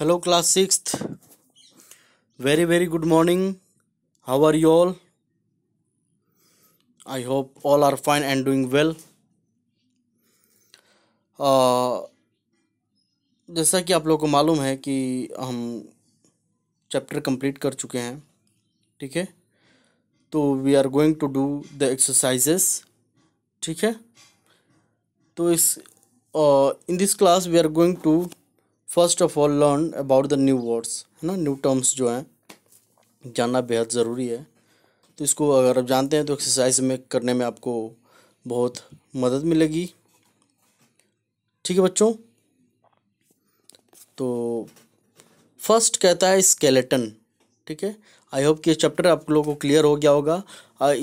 hello class six very very good morning how are you all I hope all are fine and doing well जैसा कि आप लोगों को मालूम है कि हम चैप्टर कंप्लीट कर चुके हैं ठीक है तो we are going to do the exercises ठीक है तो इस in this class we are going to first of all learn about the new words है ना न्यू टर्म्स जो हैं जानना बेहद ज़रूरी है तो इसको अगर आप जानते हैं तो एक्सरसाइज में करने में आपको बहुत मदद मिलेगी ठीक है बच्चों तो फर्स्ट कहता है स्केलेटन ठीक है आई होप कि चैप्टर आप लोगों को क्लियर हो गया होगा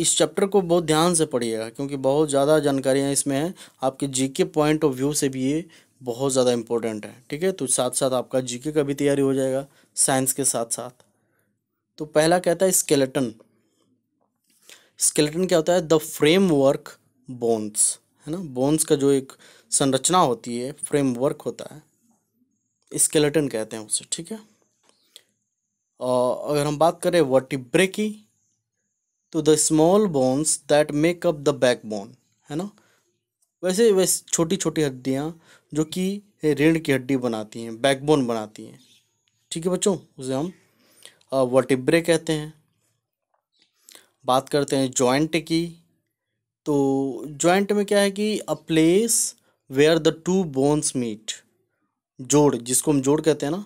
इस चैप्टर को बहुत ध्यान से पढ़िएगा क्योंकि बहुत ज़्यादा जानकारियाँ इसमें हैं आपके जीके पॉइंट ऑफ व्यू से भी ये बहुत ज़्यादा इम्पोर्टेंट है ठीक है तो साथ साथ आपका जीके का भी तैयारी हो जाएगा साइंस के साथ साथ तो पहला कहता है स्केलेटन स्केलेटन क्या होता है द फ्रेमवर्क बोन्स है ना बोन्स का जो एक संरचना होती है फ्रेमवर्क होता है स्केलेटन कहते हैं उसे ठीक है और अगर हम बात करें वर्टिब्रे की तो the small bones that make up the bone है ना वैसे वैसे छोटी छोटी हड्डियाँ जो कि रीढ़ की हड्डी बनाती हैं बैकबोन बनाती हैं ठीक है बच्चों उसे हम वर्टिब्रे कहते हैं बात करते हैं जॉइंट की तो जॉइंट में क्या है कि a place where the two bones meet जोड़ जिसको हम जोड़ कहते हैं ना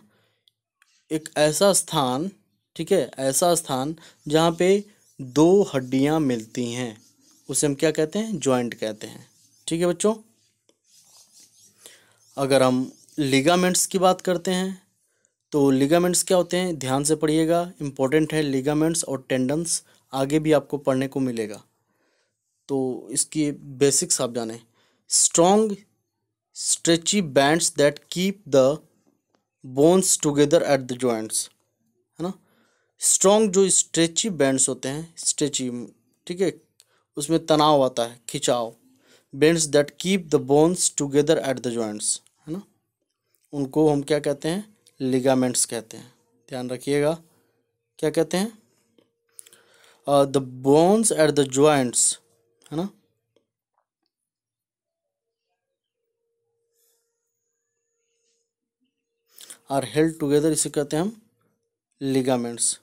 एक ऐसा स्थान ठीक है ऐसा स्थान जहाँ पे दो हड्डियाँ मिलती हैं उसे हम क्या कहते हैं जॉइंट कहते हैं ठीक है बच्चों अगर हम लिगामेंट्स की बात करते हैं तो लिगामेंट्स क्या होते हैं ध्यान से पढ़िएगा इंपॉर्टेंट है लिगामेंट्स और टेंडन्स आगे भी आपको पढ़ने को मिलेगा तो इसकी बेसिक्स आप जाने strong stretchy bands that keep the bones together at the joints है ना स्ट्रॉन्ग जो स्ट्रेची बैंड्स होते हैं स्ट्रेची ठीक है उसमें तनाव आता है खिंचाव bands that keep the bones together at the joints है ना उनको हम क्या कहते हैं लिगामेंट्स कहते हैं ध्यान रखिएगा क्या कहते हैं the bones at the joints है ना आर हेल्ड टुगेदर इसे कहते हैं हम लिगामेंट्स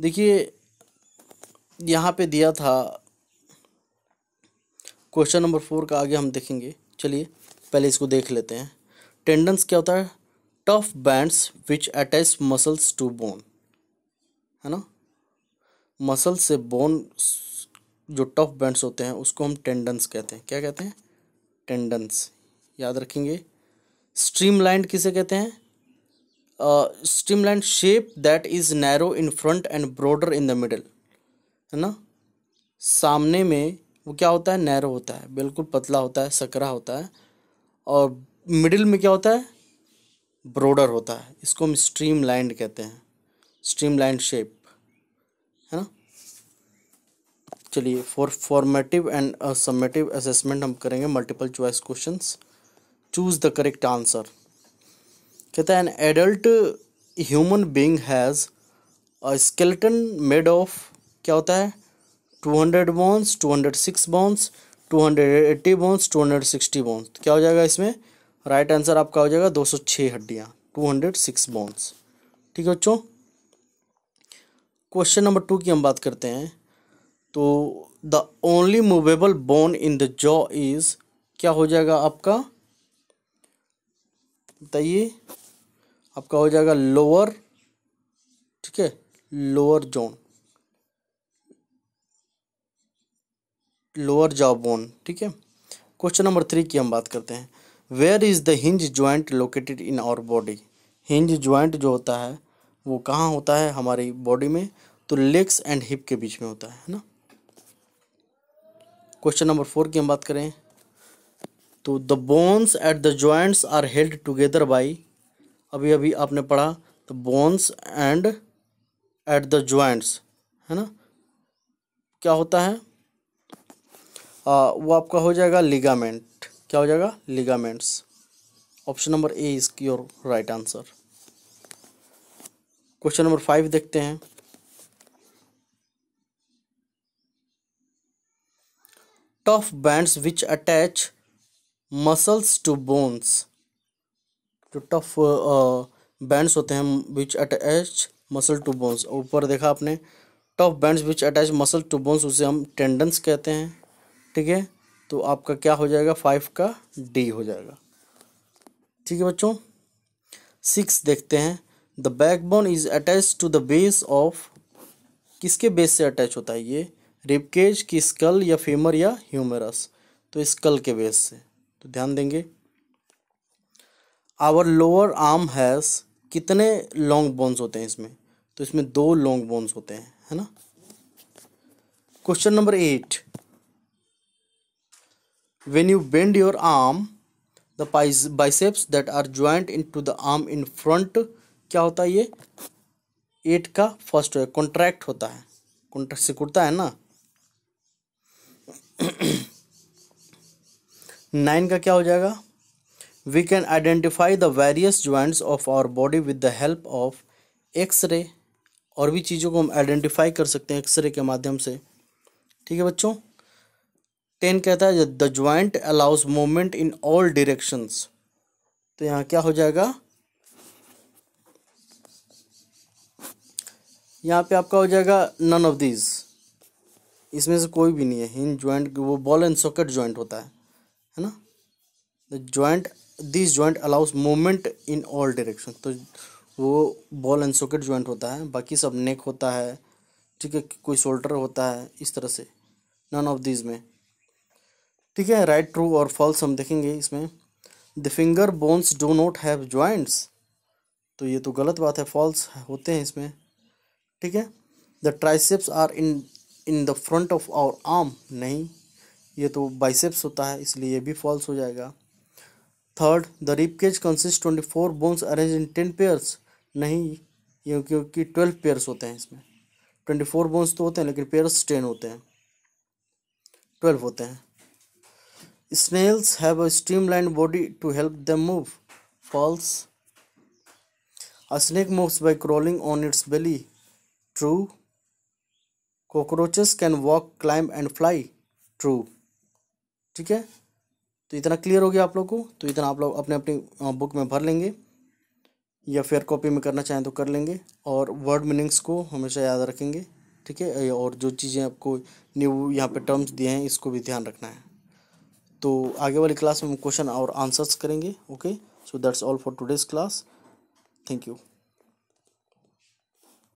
देखिए यहाँ पे दिया था क्वेश्चन नंबर फोर का आगे हम देखेंगे चलिए पहले इसको देख लेते हैं टेंडेंस क्या होता है tough bands which attach muscles to bone है ना मसल से बोन जो टफ बैंड्स होते हैं उसको हम टेंडेंस कहते हैं क्या कहते हैं टेंडेंस याद रखेंगे स्ट्रीम किसे कहते हैं streamline shape that is narrow in front and broader in the middle है ना सामने में वो क्या होता है नैरो होता है बिल्कुल पतला होता है सकरा होता है और मिडिल में क्या होता है ब्रॉडर होता है इसको हम स्ट्रीम लाइंड कहते हैं स्ट्रीम लाइन शेप है ना चलिए for formative and summative assessment हम करेंगे multiple choice questions choose the correct answer कहते हैं adult human being has skeleton made of क्या होता है two hundred bones two hundred six bones two hundred eighty bones two hundred sixty bones क्या हो जाएगा इसमें राइट right आंसर आपका हो जाएगा दो सौ छः हड्डियाँ टू हंड्रेड सिक्स बोन्स ठीक है बच्चों क्वेश्चन नंबर टू की हम बात करते हैं तो the only movable bone in the jaw is क्या हो जाएगा आपका बताइए आपका हो जाएगा लोअर ठीक है लोअर जोन लोअर बोन ठीक है क्वेश्चन नंबर थ्री की हम बात करते हैं where is the hinge joint located in our body hinge joint जो होता है वो कहाँ होता है हमारी बॉडी में तो लेग्स एंड हिप के बीच में होता है ना क्वेश्चन नंबर फोर की हम बात करें तो the bones at the joints are held together by अभी अभी आपने पढ़ा तो bones and at the joints है ना क्या होता है आ, वो आपका हो जाएगा लिगामेंट क्या हो जाएगा ligaments option number A is your right answer question number five देखते हैं tough bands which attach muscles to bones जो टफ बैंड्स होते हैं which attach muscle to bones ऊपर देखा आपने tough bands which attach muscle to bones उसे हम टेंडन्स कहते हैं ठीक है तो आपका क्या हो जाएगा फाइव का डी हो जाएगा ठीक है बच्चों सिक्स देखते हैं the backbone is attached to the base of किसके बेस से अटैच होता है ये रिबकेज की स्कल या फेमर या ह्यूमरस तो स्कल के बेस से तो ध्यान देंगे आवर लोअर आर्म हैज़ कितने लॉन्ग बोन्स होते हैं इसमें तो इसमें दो लॉन्ग बोन्स होते हैं है ना question number eight when you bend your arm biceps that are joint into the arm in front क्या होता है ये एट का फर्स्ट कॉन्ट्रैक्ट होता है कॉन्ट्रैक्ट सिकुड़ता है ना नाइन का क्या हो जाएगा we can identify the various joints of our body with the help of x-ray और भी चीज़ों को हम आइडेंटिफाई कर सकते हैं एक्सरे के माध्यम से ठीक है बच्चों टेन कहता है the joint allows movement in all directions तो यहाँ क्या हो जाएगा यहाँ पे आपका हो जाएगा नन ऑफ दीज इसमें से कोई भी नहीं है इन ज्वाइंट वो बॉल एंड सॉकेट ज्वाइंट होता है है ना the joint this joint allows movement in all direction तो वो बॉल एंड सॉकेट जॉइंट होता है बाकी सब नेक होता है ठीक है कोई शोल्डर होता है इस तरह से नन ऑफ दिस में ठीक है राइट ट्रू और फॉल्स हम देखेंगे इसमें the finger bones do not have joints तो ये तो गलत बात है फॉल्स होते हैं इसमें ठीक है the triceps are in in the front of our arm नहीं ये तो बाइसेप्स होता है इसलिए ये भी फॉल्स हो जाएगा third the rib cage consist twenty four bones arrange in ten pairs नहीं ये क्योंकि ट्वेल्व पेयर्स होते हैं इसमें ट्वेंटी फोर बोन्स तो होते हैं लेकिन पेयर्स टेन होते हैं ट्वेल्व होते हैं snails have a line body to help them move false a snake moves by crawling on its belly true cockroaches can walk climb and fly true ठीक है तो इतना क्लियर हो गया आप लोग को तो इतना आप लोग अपने अपनी बुक में भर लेंगे या फिर कॉपी में करना चाहें तो कर लेंगे और वर्ड मीनिंग्स को हमेशा याद रखेंगे ठीक है और जो चीज़ें आपको न्यू यहाँ पे टर्म्स दिए हैं इसको भी ध्यान रखना है तो आगे वाली क्लास में हम क्वेश्चन और आंसर्स करेंगे okay so that's all for today's class thank you